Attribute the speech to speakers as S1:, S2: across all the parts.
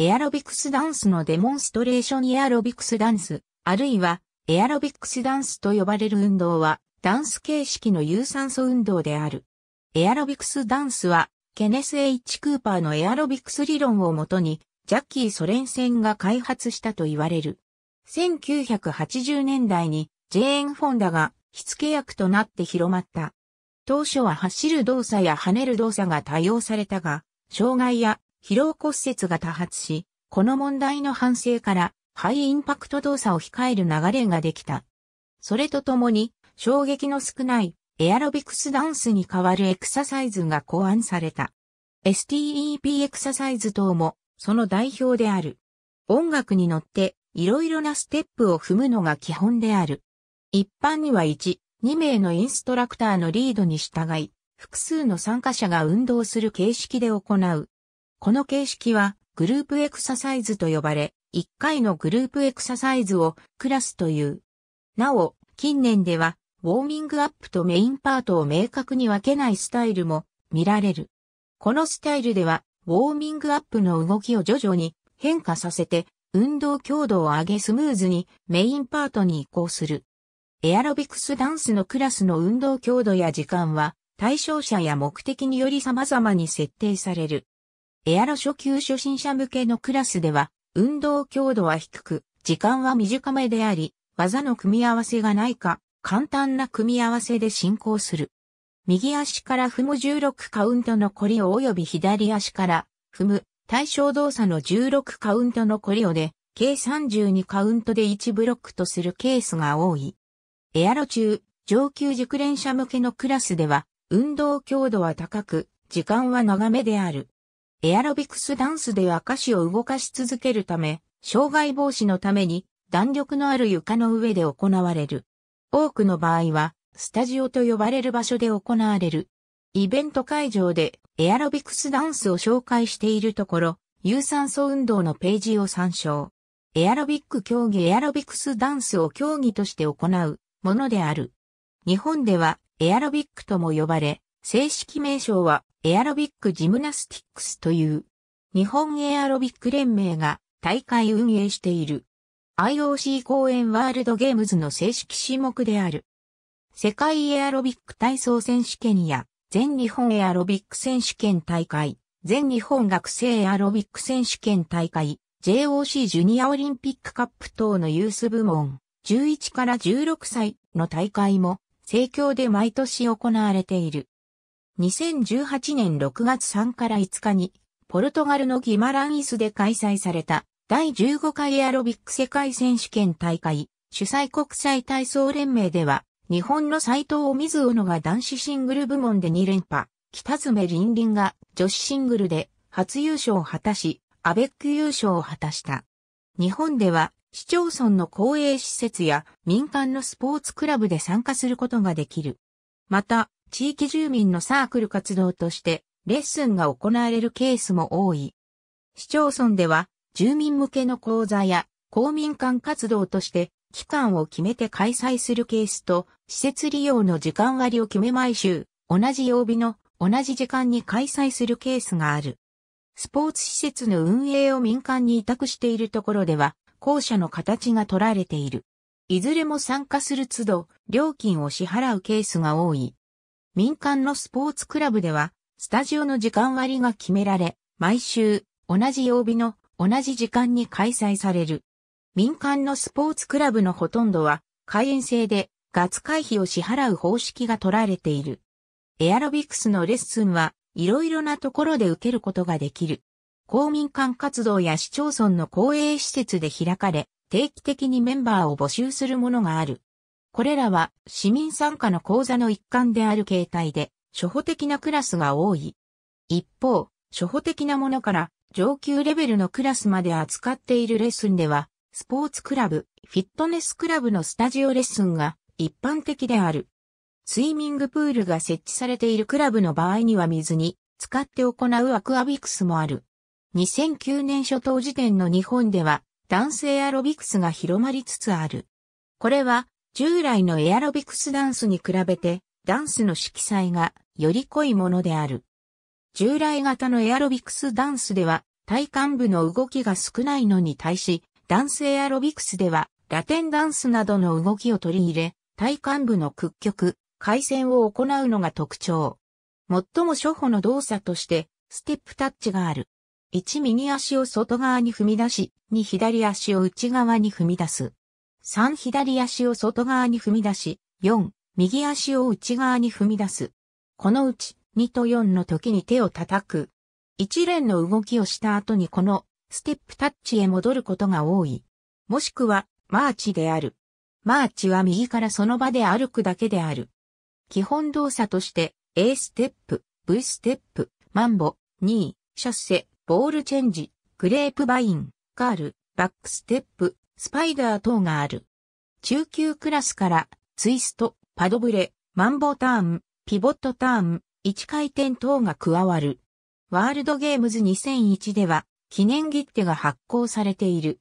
S1: エアロビクスダンスのデモンストレーションエアロビクスダンス、あるいはエアロビクスダンスと呼ばれる運動は、ダンス形式の有酸素運動である。エアロビクスダンスは、ケネス・ H・ クーパーのエアロビクス理論をもとに、ジャッキー・ソ連戦が開発したと言われる。1980年代に、ジェーン・フォンダが火付け役となって広まった。当初は走る動作や跳ねる動作が多用されたが、障害や疲労骨折が多発し、この問題の反省からハイインパクト動作を控える流れができた。それとともに、衝撃の少ないエアロビクスダンスに代わるエクササイズが考案された。STEP エクササイズ等もその代表である。音楽に乗っていろいろなステップを踏むのが基本である。一般には1、2名のインストラクターのリードに従い、複数の参加者が運動する形式で行う。この形式はグループエクササイズと呼ばれ、1回のグループエクササイズをクラスという。なお、近年ではウォーミングアップとメインパートを明確に分けないスタイルも見られる。このスタイルではウォーミングアップの動きを徐々に変化させて運動強度を上げスムーズにメインパートに移行する。エアロビクスダンスのクラスの運動強度や時間は対象者や目的により様々に設定される。エアロ初級初心者向けのクラスでは、運動強度は低く、時間は短めであり、技の組み合わせがないか、簡単な組み合わせで進行する。右足から踏む16カウントのコリオ及び左足から踏む対象動作の16カウントのコリオで、計32カウントで1ブロックとするケースが多い。エアロ中、上級熟練者向けのクラスでは、運動強度は高く、時間は長めである。エアロビクスダンスでは歌詞を動かし続けるため、障害防止のために弾力のある床の上で行われる。多くの場合は、スタジオと呼ばれる場所で行われる。イベント会場でエアロビクスダンスを紹介しているところ、有酸素運動のページを参照。エアロビック競技エアロビクスダンスを競技として行うものである。日本ではエアロビックとも呼ばれ、正式名称はエアロビックジムナスティックスという日本エアロビック連盟が大会運営している IOC 公演ワールドゲームズの正式種目である世界エアロビック体操選手権や全日本エアロビック選手権大会全日本学生エアロビック選手権大会 JOC ジュニアオリンピックカップ等のユース部門11から16歳の大会も盛況で毎年行われている。2018年6月3から5日に、ポルトガルのギマランイスで開催された第15回エアロビック世界選手権大会、主催国際体操連盟では、日本の斎藤水小野が男子シングル部門で2連覇、北爪凛々が女子シングルで初優勝を果たし、アベック優勝を果たした。日本では、市町村の公営施設や民間のスポーツクラブで参加することができる。また、地域住民のサークル活動としてレッスンが行われるケースも多い。市町村では住民向けの講座や公民館活動として期間を決めて開催するケースと施設利用の時間割を決め毎週同じ曜日の同じ時間に開催するケースがある。スポーツ施設の運営を民間に委託しているところでは校舎の形が取られている。いずれも参加する都度料金を支払うケースが多い。民間のスポーツクラブでは、スタジオの時間割が決められ、毎週、同じ曜日の同じ時間に開催される。民間のスポーツクラブのほとんどは、会員制で、ガツ会費を支払う方式が取られている。エアロビクスのレッスンは、いろいろなところで受けることができる。公民館活動や市町村の公営施設で開かれ、定期的にメンバーを募集するものがある。これらは市民参加の講座の一環である形態で、初歩的なクラスが多い。一方、初歩的なものから上級レベルのクラスまで扱っているレッスンでは、スポーツクラブ、フィットネスクラブのスタジオレッスンが一般的である。スイミングプールが設置されているクラブの場合には水に使って行うアクアビクスもある。2009年初頭時点の日本では男性アロビクスが広まりつつある。これは従来のエアロビクスダンスに比べて、ダンスの色彩がより濃いものである。従来型のエアロビクスダンスでは、体幹部の動きが少ないのに対し、ダンスエアロビクスでは、ラテンダンスなどの動きを取り入れ、体幹部の屈曲、回旋を行うのが特徴。最も初歩の動作として、ステップタッチがある。1右足を外側に踏み出し、2左足を内側に踏み出す。3左足を外側に踏み出し、4右足を内側に踏み出す。このうち2と4の時に手を叩く。一連の動きをした後にこのステップタッチへ戻ることが多い。もしくはマーチである。マーチは右からその場で歩くだけである。基本動作として A ステップ、V ステップ、マンボ、2、シャッセ、ボールチェンジ、グレープバイン、カール、バックステップ、スパイダー等がある。中級クラスから、ツイスト、パドブレ、マンボターン、ピボットターン、1回転等が加わる。ワールドゲームズ2001では、記念切手が発行されている。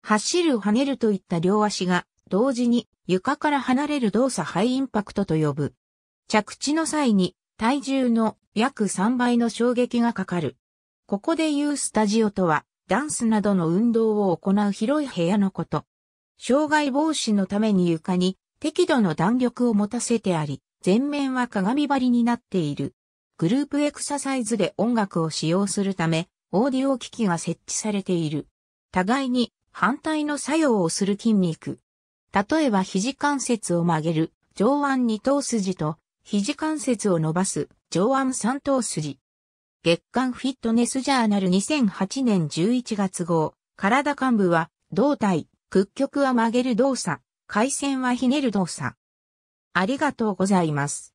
S1: 走る跳ねるといった両足が、同時に床から離れる動作ハイインパクトと呼ぶ。着地の際に、体重の約3倍の衝撃がかかる。ここで言うスタジオとは、ダンスなどの運動を行う広い部屋のこと。障害防止のために床に適度の弾力を持たせてあり、前面は鏡張りになっている。グループエクササイズで音楽を使用するため、オーディオ機器が設置されている。互いに反対の作用をする筋肉。例えば肘関節を曲げる上腕二頭筋と肘関節を伸ばす上腕三頭筋。月刊フィットネスジャーナル2008年11月号、体幹部は、胴体、屈曲は曲げる動作、回線はひねる動作。ありがとうございます。